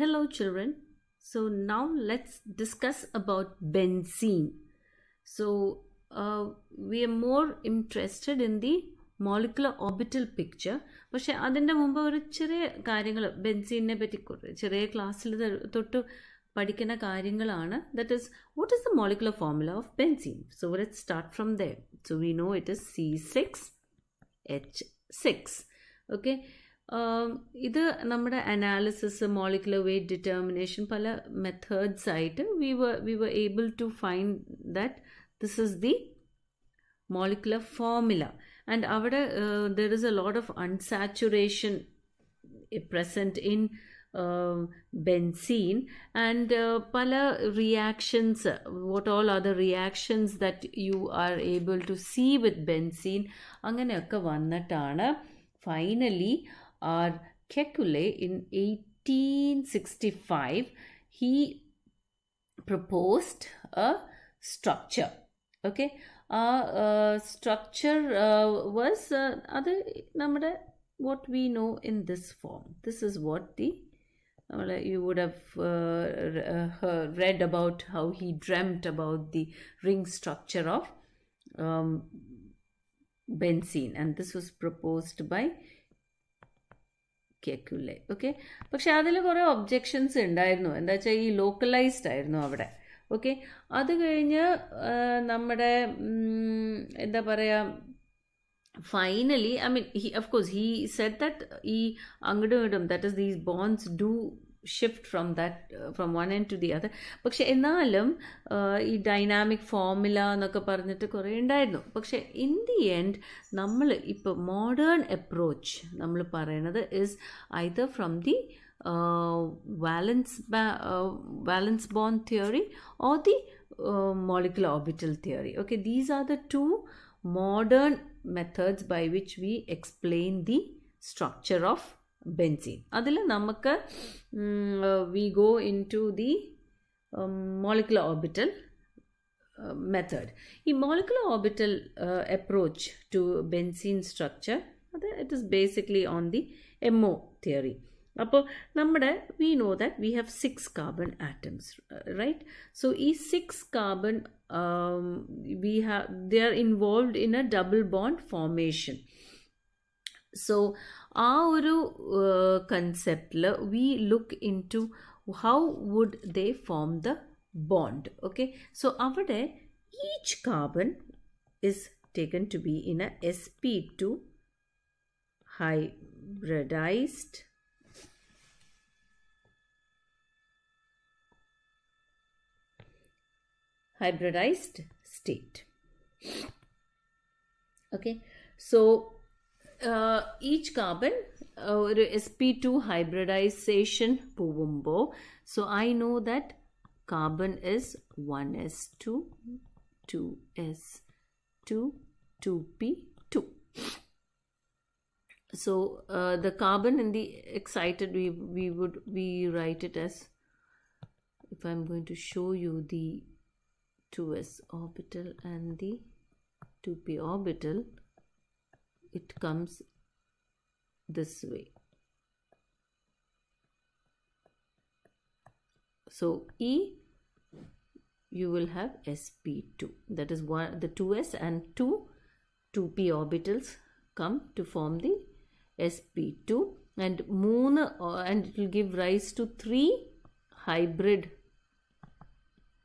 Hello children. So now let's discuss about benzene. So uh, we are more interested in the molecular orbital picture പക്ഷെ അതിൻ്റെ മുമ്പ് ഒരു ചെറിയ കാര്യങ്ങൾ ബെൻസീനെ പറ്റി ചെറിയ ക്ലാസ്സിൽ തൊട്ട് പഠിക്കുന്ന കാര്യങ്ങളാണ് that is what is the molecular formula of benzene so let start from the so we know it is C six H six okay ഇത് നമ്മുടെ അനാലിസിസ് മോളിക്കുലർ വെയ്റ്റ് ഡിറ്റർമിനേഷൻ പല മെത്തേഡ്സ് ആയിട്ട് we were we were able to find that this is the molecular formula and അവിടെ there is a lot of unsaturation present in benzene and പല reactions what all are the reactions that you are able to see with benzene അങ്ങനെയൊക്കെ വന്നിട്ടാണ് finally are Kekule in 1865, he proposed a structure. Okay, ആ uh, uh, structure uh, was other. നമ്മുടെ what we know in this form. This is what the you would have uh, read about how he dreamt about the ring structure of um, benzene and this was proposed by Kekule okay പക്ഷെ അതിൽ കുറേ objections ഉണ്ടായിരുന്നു എന്താ വെച്ചാൽ ഈ localised ആയിരുന്നു അവിടെ okay അത് കഴിഞ്ഞ് നമ്മുടെ എന്താ പറയുക finally I mean he of course course he said that ഈ അങ്ങോട്ടും ഇങ്ങോട്ടും that is these bonds do shift from that from one end to the other പക്ഷെ എന്നാലും uh, ഈ ഡൈനാമിക് ഫോർമുല എന്നൊക്കെ പറഞ്ഞിട്ട് കുറേ ഉണ്ടായിരുന്നു പക്ഷെ ഇൻ ദി എൻഡ് നമ്മൾ ഇപ്പോൾ മോഡേൺ അപ്രോച്ച് നമ്മൾ പറയണത് is either from the valence ba valence bond theory or the molecular orbital theory okay these are the two modern methods by which we explain the structure of benzene. Adila namaka uh, we go into the um, molecular orbital uh, method. In molecular orbital uh, approach to benzene structure, it is basically on the MO theory. We know that we have six carbon atoms, right? So, these six carbon, um, we have they are involved in a double bond formation. So, ആ ഒരു കൺസെപ്റ്റിൽ we look in to how would they form the bond okay so അവിടെ each carbon is taken to be in a S P two hybridized hybridized state okay so uh, each carbon or S P two hybridization പോകുമ്പോൾ so I know that carbon is one two, two 2 two, two two so uh, the carbon in the excited we we would we write it as if i'm going to show you the 2s orbital and the 2p orbital it comes this way. So E you will have sp2 that is one the 2s and 2 2p orbitals come to form the sp2 and moon uh, and it will give rise to three hybrid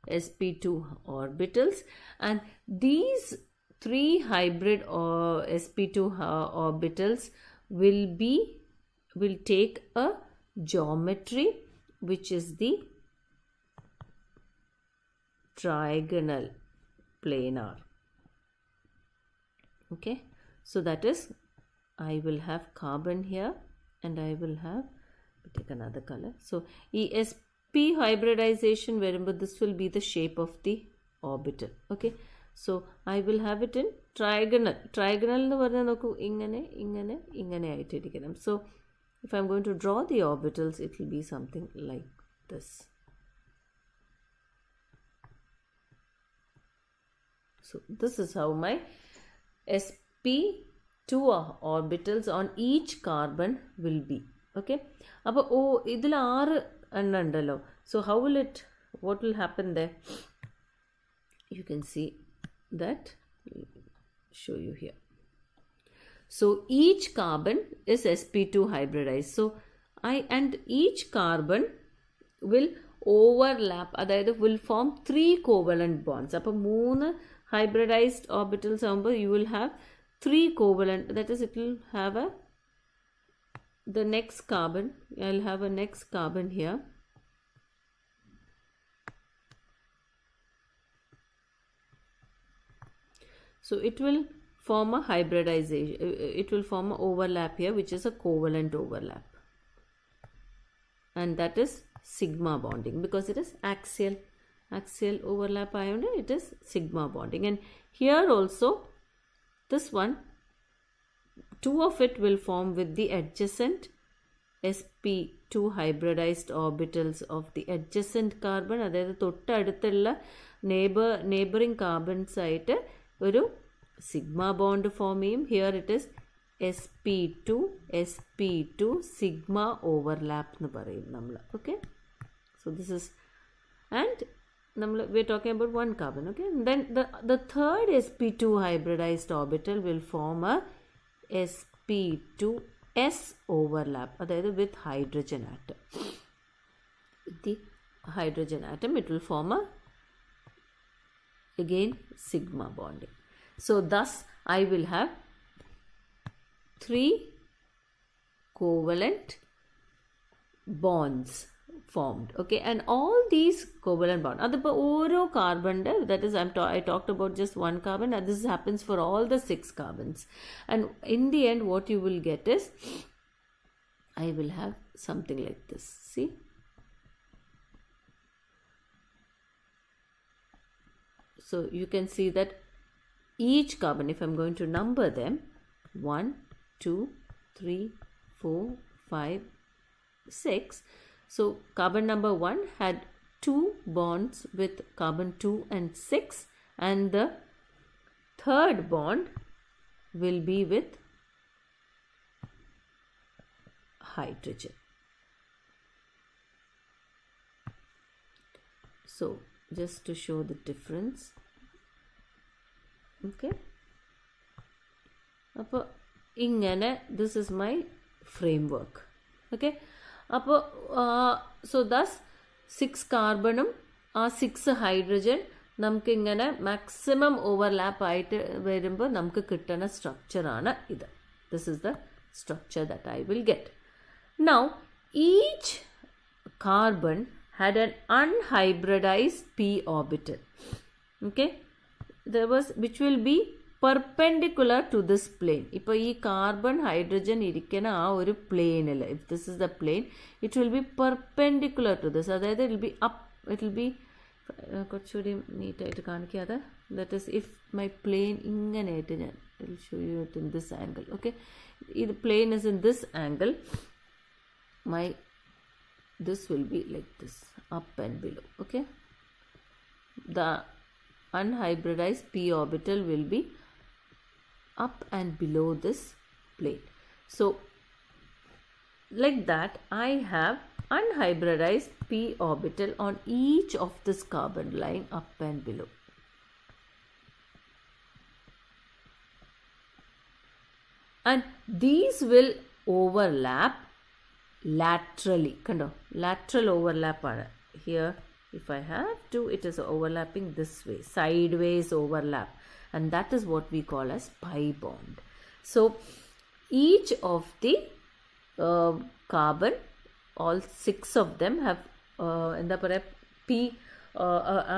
sp2 orbitals and these three hybrid or uh, sp2 uh, orbitals will be will take a geometry which is the trigonal planar okay so that is I will have carbon here and I will have take another color so ESP hybridization remember this will be the shape of the orbital okay so I will have it in trigonal trigonal എന്ന് പറഞ്ഞാൽ നോക്കൂ ഇങ്ങനെ ഇങ്ങനെ ഇങ്ങനെ ആയിട്ടിരിക്കണം so if I am going to draw the orbitals it will be something like this So this is how my sp2 orbitals on each carbon will be. Okay. അപ്പോൾ ഓ ഇതിൽ ആറ് എണ്ണ ഉണ്ടല്ലോ so how will it what will happen the you can see that show you here. So each carbon is sp2 hybridized. So I and each carbon will overlap, that is, will form three covalent bonds. Up a moon hybridized orbital number, you will have three covalent, that is, it will have a the next carbon. I'll have a next carbon here. So it will form a hybridization, uh, uh, it will form an overlap here which is a covalent overlap. And that is sigma bonding because it is axial axial overlap ion it is sigma bonding and here also this one two of it will form with the adjacent sp2 hybridized orbitals of the adjacent carbon അതായത് തൊട്ടടുത്തുള്ള neighbor neighboring carbon site ഒരു sigma bond form ചെയ്യും here it is S P two S P two sigma overlap എന്ന് പറയും നമ്മൾ okay so this is and നമ്മൾ we are talking about one carbon okay then the the third S P two hybridized orbital will form a S P two S overlap അതായത് with hydrogen atom with the hydrogen atom it will form a again sigma bonding. So thus I will have three covalent bonds formed okay and all these covalent bond other oro carbon that is I talked about just one carbon and this happens for all the six carbons and in the end what you will get is I will have something like this see So you can see that each carbon, if I'm going to number them, 1, 2, 3, 4, 5, 6. So carbon number 1 had two bonds with carbon 2 and 6 and the third bond will be with hydrogen. So just to show the difference okay അപ്പോൾ ഇങ്ങനെ this is my framework okay അപ്പോൾ so thus six കാർബണും ആ six hydrogen നമുക്കിങ്ങനെ maximum overlap ആയിട്ട് വരുമ്പോൾ നമുക്ക് കിട്ടുന്ന സ്ട്രക്ചറാണ് ഇത് this is the structure that I will get now each carbon had an unhybridized p orbital okay there was which will be perpendicular to this plane ഇപ്പോൾ ഈ കാർബൺ ഹൈഡ്രജൻ ഇരിക്കുന്ന ആ ഒരു പ്ലെയിനിൽ if this is the plane it will be perpendicular to this അതായത് it be up it will be കുറച്ചുകൂടി നീറ്റായിട്ട് കാണിക്കാതെ that is if my plane ഇങ്ങനെയായിട്ട് ഞാൻ show you it in this angle okay ഇത് plane is in this angle my this will be like this up and below okay the unhybridized p orbital will be up and below this plane so like that i have unhybridized p orbital on each of this carbon line up and below and these will overlap laterally kind of lateral overlap here if I have two it is overlapping this way sideways overlap and that is what we call as pi bond so each of the uh, carbon all six of them have എന്താ പറയുക P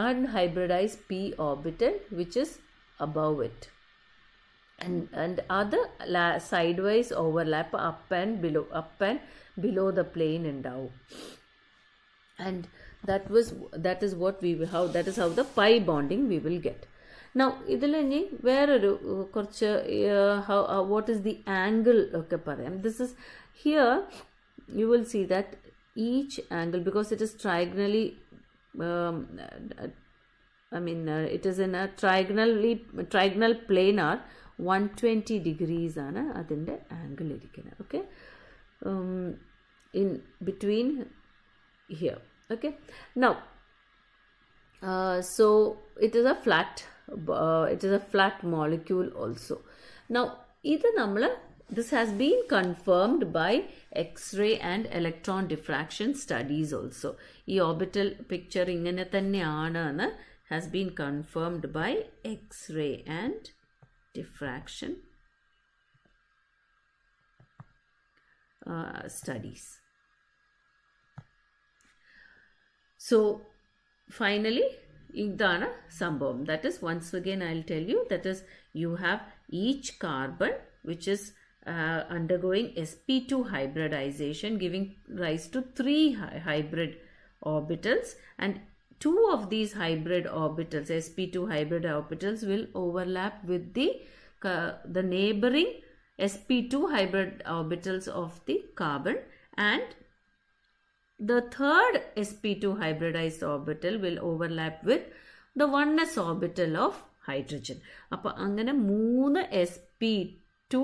and hybridized p orbital, which is above it, and and other sideways overlap up and below up and below the plane ഉണ്ടാവും and that was that is what we how that is how the pi bonding we will get now ഇതിൽ ഇനി വേറൊരു കുറച്ച് what is the angle ഒക്കെ പറയാം this is here you will see that each angle because it is trigonally I mean, uh, it is in a trigonally, trigonal planar, 120 degrees ana അതിൻ്റെ angle irikana okay in between here okay now uh, so it is a flat uh, it is a flat molecule also now either നമ്മൾ this has been confirmed by X-ray and electron diffraction studies also. The orbital picture ingane തന്നെയാണ് has been confirmed by X-ray and diffraction uh, studies. So finally, Igdana Sambhavam. That is once again I will tell you that is you have each carbon which is uh, undergoing sp2 hybridization giving rise to three hybrid orbitals and two of these hybrid orbitals sp2 hybrid orbitals will overlap with the uh, the neighboring sp2 hybrid orbitals of the carbon and the third sp2 hybridized orbital will overlap with the 1s orbital of hydrogen അപ്പോൾ അങ്ങനെ മൂന്ന് S P two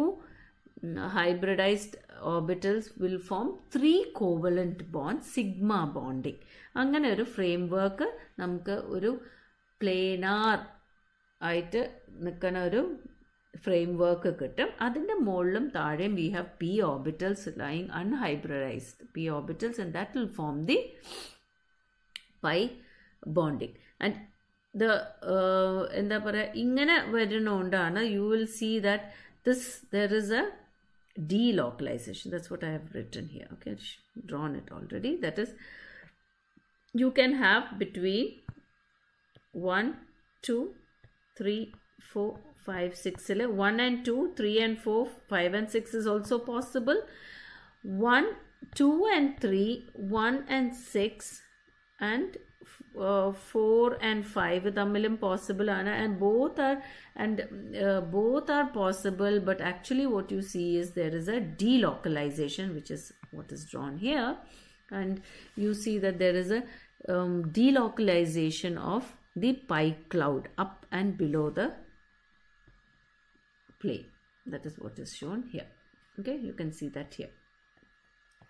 hybridized orbitals will form three covalent bond sigma bonding അങ്ങനെ ഒരു frame work നമുക്ക് ഒരു planar ആയിട്ട് നിൽക്കുന്ന ഒരു ഫ്രെയിംവർക്ക് കിട്ടും അതിൻ്റെ മുകളിലും താഴെയും we have P orbitals lying unhybridized P orbitals and that will form the pi bonding and the എന്താ പറയുക ഇങ്ങനെ വരുന്നതുകൊണ്ടാണ് you will see that this there is a delocalization. That's what I have written here. Okay, I've drawn it already. That is, you can have between 1, 2, 3, 4, 5, 6 1 and 2, 3 and 4, 5 and 6 is also possible. 1, 2 and 3, 1 and 6 and uh, 4 and 5 തമ്മിലും impossible possible. and both are and uh, both are possible but actually what you see is there is a delocalization which is what is drawn here and you see that there is a um, delocalization of the pi cloud up and below the plane. That is what is shown here. Okay, you can see that here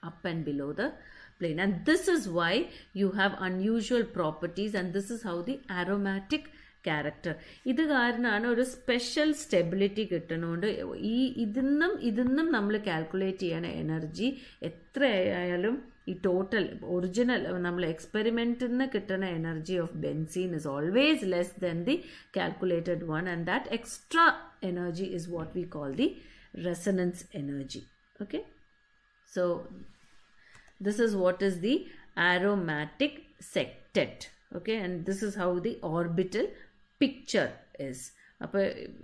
up and below the plane and this is why you have unusual properties and this is how the aromatic character. ഇത് കാരണമാണ് ഒരു special stability കിട്ടണോണ്ട് ഈ ഇതിന്നും ഇതിന്നും നമ്മൾ calculate ചെയ്യണ energy എത്രയായാലും ഈ total original നമ്മൾ എക്സ്പെരിമെൻറ്റിൽ നിന്ന് കിട്ടുന്ന energy of benzene is always less than the calculated one and that extra energy is what we call the resonance energy okay so this is what is the aromatic sectet okay and this is how the orbital picture is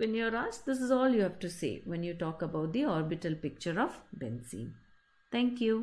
when you're asked this is all you have to say when you talk about the orbital picture of benzene thank you